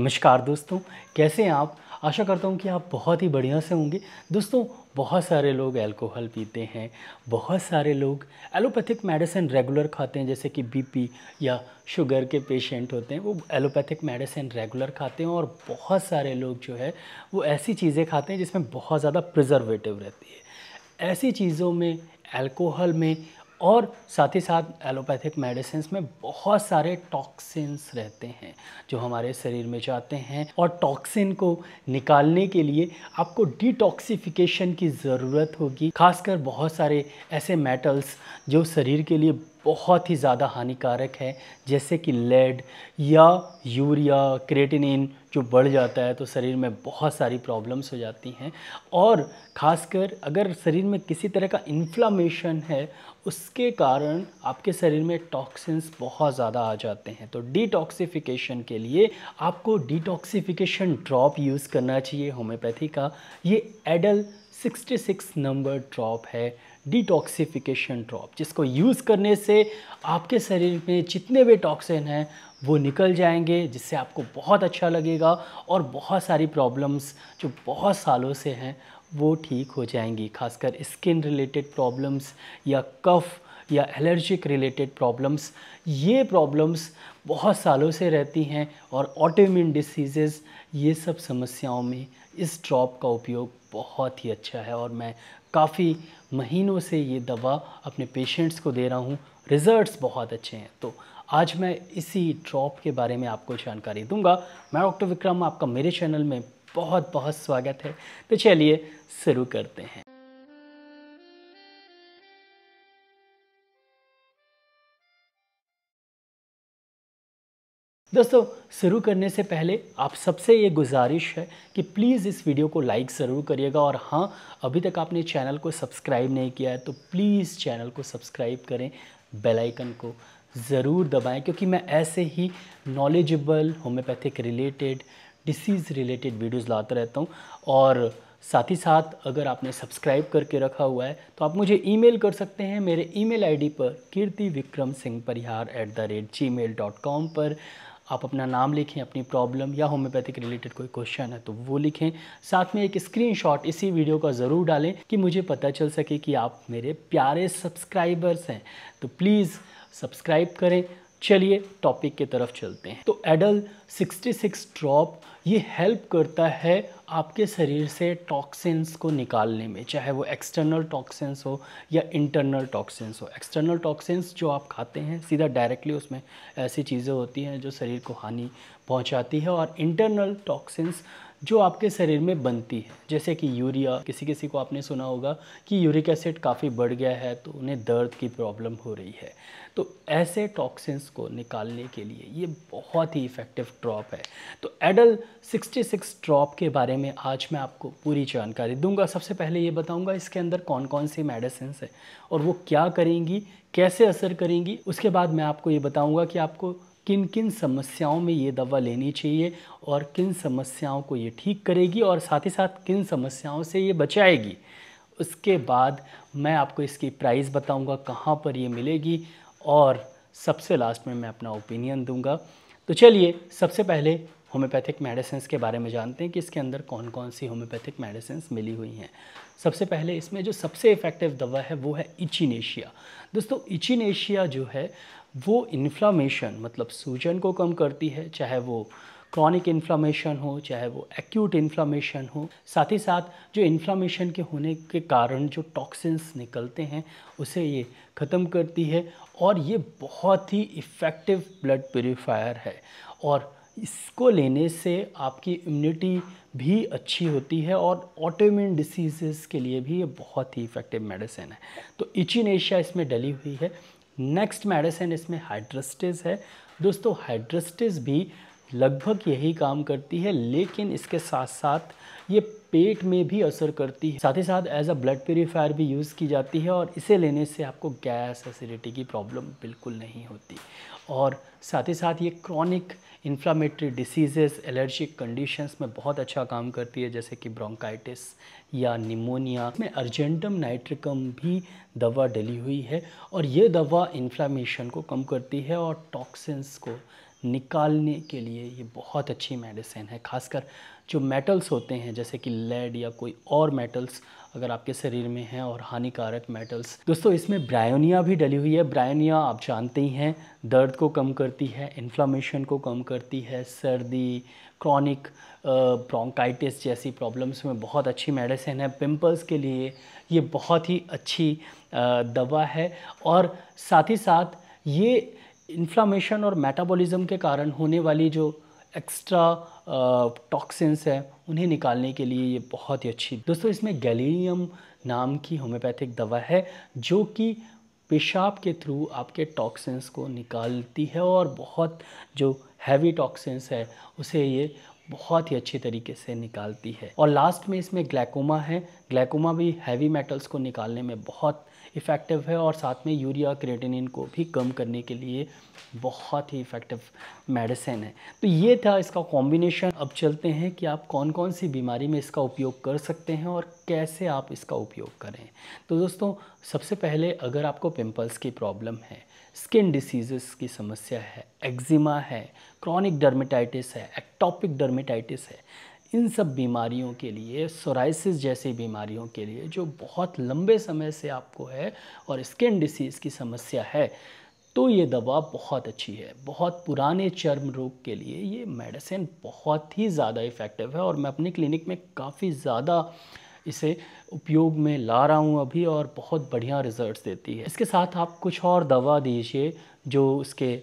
नमस्कार दोस्तों कैसे हैं आप आशा करता हूँ कि आप बहुत ही बढ़िया से होंगे दोस्तों बहुत सारे लोग अल्कोहल पीते हैं बहुत सारे लोग एलोपैथिक मेडिसिन रेगुलर खाते हैं जैसे कि बीपी या शुगर के पेशेंट होते हैं वो एलोपैथिक मेडिसिन रेगुलर खाते हैं और बहुत सारे लोग जो है वो ऐसी चीज़ें खाते हैं जिसमें बहुत ज़्यादा प्रिजर्वेटिव रहती है ऐसी चीज़ों में एल्कोहल में और साथ ही साथ एलोपैथिक मेडिसिन में बहुत सारे टॉक्सिन्स रहते हैं जो हमारे शरीर में जाते हैं और टॉक्सिन को निकालने के लिए आपको डिटॉक्सिफिकेशन की ज़रूरत होगी खासकर बहुत सारे ऐसे मेटल्स जो शरीर के लिए बहुत ही ज़्यादा हानिकारक है जैसे कि लेड या यूरिया क्रेटिनिन जो बढ़ जाता है तो शरीर में बहुत सारी प्रॉब्लम्स हो जाती हैं और ख़ासकर अगर शरीर में किसी तरह का इन्फ्लामेशन है उसके कारण आपके शरीर में टॉक्सिन्स बहुत ज़्यादा आ जाते हैं तो डिटॉक्सिफिकेशन के लिए आपको डिटॉक्सिफिकेशन ड्रॉप यूज़ करना चाहिए होम्योपैथी का ये एडल 66 नंबर ड्रॉप है डिटॉक्सिफिकेशन ड्रॉप जिसको यूज़ करने से आपके शरीर में जितने भी टॉक्सिन हैं वो निकल जाएंगे जिससे आपको बहुत अच्छा लगेगा और बहुत सारी प्रॉब्लम्स जो बहुत सालों से हैं वो ठीक हो जाएंगी खासकर स्किन रिलेटेड प्रॉब्लम्स या कफ़ या एलर्जिक रिलेटेड प्रॉब्लम्स ये प्रॉब्लम्स बहुत सालों से रहती हैं और ऑटोमिन डिसीज़ेज़ ये सब समस्याओं में इस ड्रॉप का उपयोग बहुत ही अच्छा है और मैं काफ़ी महीनों से ये दवा अपने पेशेंट्स को दे रहा हूँ रिज़ल्ट्स बहुत अच्छे हैं तो आज मैं इसी ड्रॉप के बारे में आपको जानकारी दूंगा मैं डॉक्टर विक्रम आपका मेरे चैनल में बहुत बहुत स्वागत है तो चलिए शुरू करते हैं दोस्तों शुरू करने से पहले आप सबसे ये गुजारिश है कि प्लीज़ इस वीडियो को लाइक ज़रूर करिएगा और हाँ अभी तक आपने चैनल को सब्सक्राइब नहीं किया है तो प्लीज़ चैनल को सब्सक्राइब करें बेल आइकन को ज़रूर दबाएं क्योंकि मैं ऐसे ही knowledgeable homeopathic related disease related videos लाता रहता हूँ और साथ ही साथ अगर आपने सब्सक्राइब करके रखा हुआ है तो आप मुझे ईमेल कर सकते हैं मेरे ईमेल आईडी पर Kirti Vikram Singh Parihar at the rate Gmail dot com पर आप अपना नाम लिखें अपनी प्रॉब्लम या होम्योपैथिक रिलेटेड कोई क्वेश्चन है तो वो लिखें साथ में एक स्क्रीनशॉट इसी वीडियो का ज़रूर डालें कि मुझे पता चल सके कि आप मेरे प्यारे सब्सक्राइबर्स हैं तो प्लीज़ सब्सक्राइब करें चलिए टॉपिक के तरफ चलते हैं तो एडल 66 ड्रॉप ये हेल्प करता है आपके शरीर से टॉक्सिन्स को निकालने में चाहे वो एक्सटर्नल टॉक्सिन्स हो या इंटरनल टॉक्सिन्स हो एक्सटर्नल टॉक्सिन्स जो आप खाते हैं सीधा डायरेक्टली उसमें ऐसी चीज़ें होती हैं जो शरीर को हानि पहुंचाती है और इंटरनल टॉक्सिन्स जो आपके शरीर में बनती है जैसे कि यूरिया किसी किसी को आपने सुना होगा कि यूरिक एसिड काफ़ी बढ़ गया है तो उन्हें दर्द की प्रॉब्लम हो रही है तो ऐसे टॉक्सिन्स को निकालने के लिए ये बहुत ही इफ़ेक्टिव ड्रॉप है तो एडल 66 ड्रॉप के बारे में आज मैं आपको पूरी जानकारी दूंगा सबसे पहले ये बताऊंगा इसके अंदर कौन कौन सी मेडिसिन है और वो क्या करेंगी कैसे असर करेंगी उसके बाद मैं आपको ये बताऊँगा कि आपको किन किन समस्याओं में ये दवा लेनी चाहिए और किन समस्याओं को ये ठीक करेगी और साथ ही साथ किन समस्याओं से ये बचाएगी उसके बाद मैं आपको इसकी प्राइस बताऊंगा कहाँ पर ये मिलेगी और सबसे लास्ट में मैं अपना ओपिनियन दूंगा तो चलिए सबसे पहले होम्योपैथिक मेडिसिन के बारे में जानते हैं कि इसके अंदर कौन कौन सी होम्योपैथिक मेडिसिन मिली हुई हैं सबसे पहले इसमें जो सबसे इफ़ेक्टिव दवा है वो है इचिनेशिया दोस्तों इचिनेशिया जो है वो इन्फ्लामेशन मतलब सूजन को कम करती है चाहे वो क्रॉनिक इन्फ्लामेशन हो चाहे वो एक्यूट इन्फ्लामेशन हो साथ ही साथ जो इन्फ्लामेशन के होने के कारण जो टॉक्सिन्स निकलते हैं उसे ये ख़त्म करती है और ये बहुत ही इफ़ेक्टिव ब्लड प्योरीफायर है और इसको लेने से आपकी इम्यूनिटी भी अच्छी होती है और ऑटोमिन डिसीज़ेस के लिए भी ये बहुत ही इफ़ेक्टिव मेडिसिन है तो इचिनेशिया इसमें डली हुई है नेक्स्ट मेडिसिन इसमें हाइड्रस्टिस है दोस्तों हाइड्रस्टिस भी लगभग यही काम करती है लेकिन इसके साथ साथ ये पेट में भी असर करती है साथ ही साथ एज अ ब्लड प्योरीफायर भी यूज़ की जाती है और इसे लेने से आपको गैस एसिडिटी की प्रॉब्लम बिल्कुल नहीं होती और साथ ही साथ ये chronic inflammatory diseases allergic conditions में बहुत अच्छा काम करती है जैसे कि ब्रोंकाइटिस या निमोनिया में अर्जेंटम नाइट्रिकम भी दवा डली हुई है और ये दवा इन्फ्लामेशन को कम करती है और टॉक्सिन्स को निकालने के लिए ये बहुत अच्छी मेडिसिन है खासकर जो मेटल्स होते हैं जैसे कि लेड या कोई और मेटल्स अगर आपके शरीर में हैं और हानिकारक मेटल्स दोस्तों इसमें ब्रायोनिया भी डली हुई है ब्रायोनिया आप जानते ही हैं दर्द को कम करती है इन्फ्लामेशन को कम करती है सर्दी क्रॉनिक ब्रोंकाइटिस जैसी प्रॉब्लम्स में बहुत अच्छी मेडिसिन है पिंपल्स के लिए ये बहुत ही अच्छी दवा है और साथ ही साथ ये इन्फ्लामेशन और मेटाबॉलिज्म के कारण होने वाली जो एक्स्ट्रा टॉक्सिन्स uh, हैं उन्हें निकालने के लिए ये बहुत ही अच्छी दोस्तों इसमें गैलीनियम नाम की होम्योपैथिक दवा है जो कि पेशाब के थ्रू आपके टॉक्सिन्स को निकालती है और बहुत जो हैवी टॉक्सिन्स है उसे ये बहुत ही अच्छी तरीके से निकालती है और लास्ट में इसमें ग्लैकोमा है ग्लैकोमा भी हैवी मेटल्स को निकालने में बहुत इफ़ेक्टिव है और साथ में यूरिया क्रेटिनिन को भी कम करने के लिए बहुत ही इफ़ेक्टिव मेडिसिन है तो ये था इसका कॉम्बिनेशन अब चलते हैं कि आप कौन कौन सी बीमारी में इसका उपयोग कर सकते हैं और कैसे आप इसका उपयोग करें तो दोस्तों सबसे पहले अगर आपको पिम्पल्स की प्रॉब्लम है स्किन डिसीजेस की समस्या है एक्जिमा है क्रॉनिक डर्मेटाइटिस है एक्टॉपिक डर्मेटाइटिस है इन सब बीमारियों के लिए सोराइसिस जैसी बीमारियों के लिए जो बहुत लंबे समय से आपको है और स्किन डिसीज़ की समस्या है तो ये दवा बहुत अच्छी है बहुत पुराने चर्म रोग के लिए ये मेडिसिन बहुत ही ज़्यादा इफ़ेक्टिव है और मैं अपनी क्लिनिक में काफ़ी ज़्यादा इसे उपयोग में ला रहा हूँ अभी और बहुत बढ़िया रिजल्ट्स देती है इसके साथ आप कुछ और दवा दीजिए जो उसके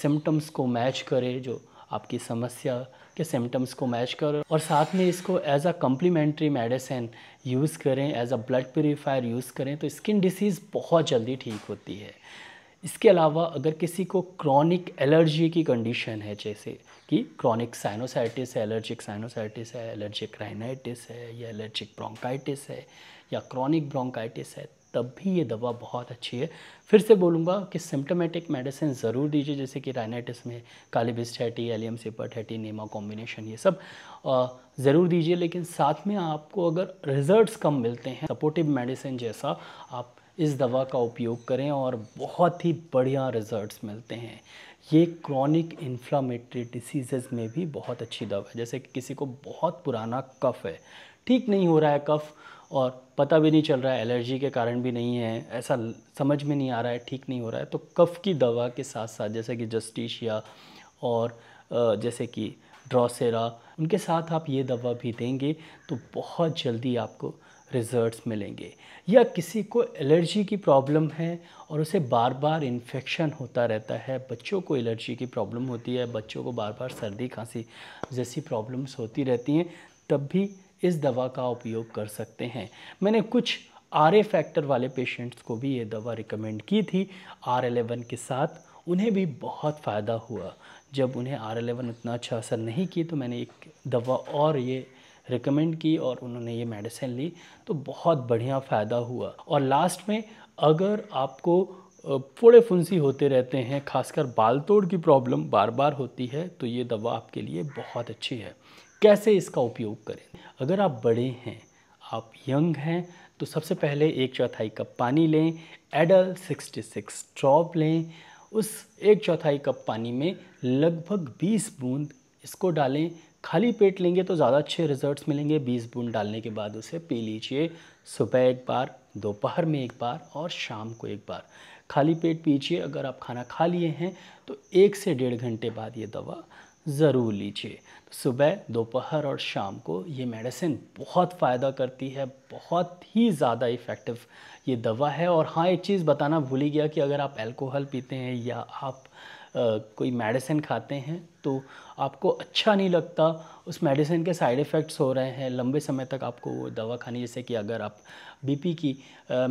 सिम्टम्स को मैच करे जो आपकी समस्या के सिम्टम्स को मैच करो और साथ में इसको as a complementary medicine use करें as a blood purifier use करें तो स्किन डिसीज़ बहुत जल्दी ठीक होती है इसके अलावा अगर किसी को क्रॉनिक एलर्जी की कंडीशन है जैसे कि क्रॉनिक साइनोसाइटिस है एलर्जिक साइनोसाइटिस है एलर्जिक राइनाइटिस है या एलर्जिक ब्रोंकाइटिस है या क्रॉनिक ब्रोंकाइटिस है तब भी ये दवा बहुत अच्छी है फिर से बोलूँगा कि सिम्टोमेटिक मेडिसिन ज़रूर दीजिए जैसे कि राइनाइटिस में कालीबिस्ट हैटी एलियम सिपर्टैटी नेमा कॉम्बिनेशन ये सब ज़रूर दीजिए लेकिन साथ में आपको अगर रिजल्ट्स कम मिलते हैं सपोर्टिव मेडिसिन जैसा आप इस दवा का उपयोग करें और बहुत ही बढ़िया रिजल्ट्स मिलते हैं ये क्रॉनिक इन्फ्लामेटरी डिसीजेज में भी बहुत अच्छी दवा है जैसे कि किसी को बहुत पुराना कफ है ठीक नहीं हो रहा है कफ और पता भी नहीं चल रहा है एलर्जी के कारण भी नहीं है ऐसा समझ में नहीं आ रहा है ठीक नहीं हो रहा है तो कफ़ की दवा के साथ साथ जैसे कि जस्टिशिया और जैसे कि ड्रॉसेरा उनके साथ आप ये दवा भी देंगे तो बहुत जल्दी आपको रिजल्ट्स मिलेंगे या किसी को एलर्जी की प्रॉब्लम है और उसे बार बार इन्फेक्शन होता रहता है बच्चों को एलर्जी की प्रॉब्लम होती है बच्चों को बार बार सर्दी खांसी जैसी प्रॉब्लम्स होती रहती हैं तब भी इस दवा का उपयोग कर सकते हैं मैंने कुछ आर ए फैक्टर वाले पेशेंट्स को भी ये दवा रिकमेंड की थी आर एलेवन के साथ उन्हें भी बहुत फ़ायदा हुआ जब उन्हें आर एलेवन उतना अच्छा असर नहीं की तो मैंने एक दवा और ये रिकमेंड की और उन्होंने ये मेडिसिन ली तो बहुत बढ़िया फ़ायदा हुआ और लास्ट में अगर आपको फोड़े फुंसी होते रहते हैं खासकर बाल तोड़ की प्रॉब्लम बार बार होती है तो ये दवा आपके लिए बहुत अच्छी है कैसे इसका उपयोग करें अगर आप बड़े हैं आप यंग हैं तो सबसे पहले एक चौथाई कप पानी लें एडल 66 ड्रॉप लें उस एक चौथाई कप पानी में लगभग 20 बूंद इसको डालें खाली पेट लेंगे तो ज़्यादा अच्छे रिजल्ट्स मिलेंगे 20 बूंद डालने के बाद उसे पी लीजिए सुबह एक बार दोपहर में एक बार और शाम को एक बार खाली पेट पीजिए अगर आप खाना खा लिए हैं तो एक से डेढ़ घंटे बाद ये दवा ज़रूर लीजिए सुबह दोपहर और शाम को ये मेडिसिन बहुत फ़ायदा करती है बहुत ही ज़्यादा इफ़ेक्टिव ये दवा है और हाँ एक चीज़ बताना भूल ही गया कि अगर आप अल्कोहल पीते हैं या आप कोई मेडिसिन खाते हैं तो आपको अच्छा नहीं लगता उस मेडिसिन के साइड इफ़ेक्ट्स हो रहे हैं लंबे समय तक आपको वो दवा खानी जैसे कि अगर आप बीपी की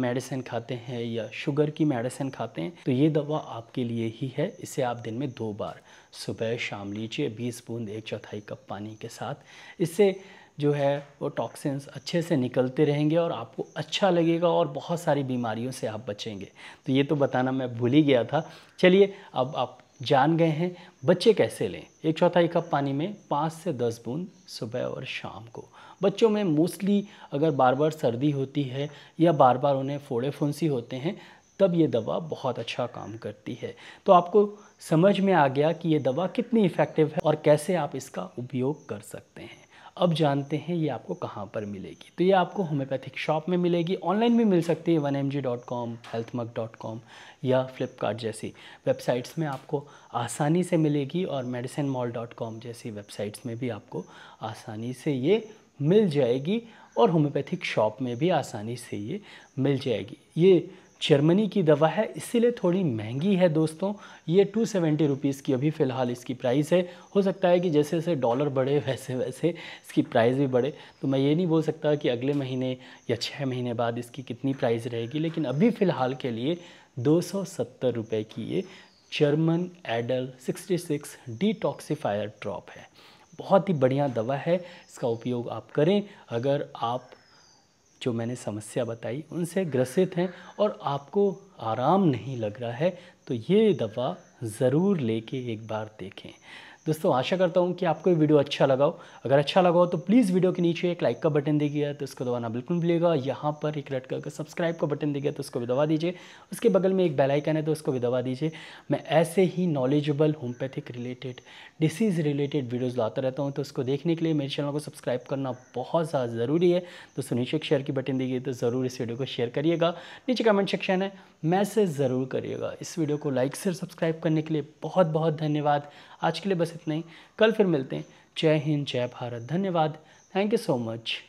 मेडिसिन खाते हैं या शुगर की मेडिसिन खाते हैं तो ये दवा आपके लिए ही है इसे आप दिन में दो बार सुबह शाम लीजिए बीस बूंद एक चौथाई कप पानी के साथ इससे जो है वो टॉक्सिन्स अच्छे से निकलते रहेंगे और आपको अच्छा लगेगा और बहुत सारी बीमारियों से आप बचेंगे तो ये तो बताना मैं भूल ही गया था चलिए अब आप जान गए हैं बच्चे कैसे लें एक चौथाई कप पानी में पाँच से दस बूंद सुबह और शाम को बच्चों में मोस्टली अगर बार बार सर्दी होती है या बार बार उन्हें फोड़े फुंसी होते हैं तब ये दवा बहुत अच्छा काम करती है तो आपको समझ में आ गया कि ये दवा कितनी इफ़ेक्टिव है और कैसे आप इसका उपयोग कर सकते हैं अब जानते हैं ये आपको कहाँ पर मिलेगी तो ये आपको होम्योपैथिक शॉप में मिलेगी ऑनलाइन भी मिल सकती है one M G dot com health mug dot com या फ्लिपकार्ट जैसी वेबसाइट्स में आपको आसानी से मिलेगी और मेडिसिन मॉल डॉट कॉम जैसी वेबसाइट्स में भी आपको आसानी से ये मिल जाएगी और होम्योपैथिक शॉप में भी आसानी से ये मिल जाएगी ये जर्मनी की दवा है इसीलिए थोड़ी महंगी है दोस्तों ये टू सेवेंटी रुपीज़ की अभी फ़िलहाल इसकी प्राइस है हो सकता है कि जैसे जैसे डॉलर बढ़े वैसे वैसे इसकी प्राइस भी बढ़े तो मैं ये नहीं बोल सकता कि अगले महीने या छः महीने बाद इसकी कितनी प्राइस रहेगी लेकिन अभी फ़िलहाल के लिए दो सौ सत्तर रुपये की ये जर्मन एडल सिक्सटी सिक्स डिटॉक्सीफायर ड्रॉप है बहुत ही बढ़िया दवा है इसका उपयोग आप करें अगर आप जो मैंने समस्या बताई उनसे ग्रसित हैं और आपको आराम नहीं लग रहा है तो ये दवा ज़रूर लेके एक बार देखें दोस्तों आशा करता हूँ कि आपको ये वीडियो अच्छा लगा हो अगर अच्छा लगा हो तो प्लीज़ वीडियो के नीचे एक लाइक का बटन दिया तो उसको दबाना बिल्कुल मिलेगा यहाँ पर एक रेड कलर का सब्सक्राइब का बटन दिया तो उसको भी दबा दीजिए उसके बगल में एक बेलाइकन है तो उसको भी दबा दीजिए मैं ऐसे ही knowledgeable homeopathic related disease related videos लाता रहता हूँ तो उसको देखने के लिए मेरे चैनल को सब्सक्राइब करना बहुत ज़्यादा ज़रूरी है दोस्तों नीचे एक शेयर की बटन दीजिए तो ज़रूर इस वीडियो को शेयर करिएगा नीचे कमेंट सेक्शन है मैसेज ज़रूर करिएगा इस वीडियो को लाइक से सब्सक्राइब करने के लिए बहुत बहुत धन्यवाद आज के लिए बस इतना ही कल फिर मिलते हैं जय हिंद जय भारत धन्यवाद थैंक यू सो मच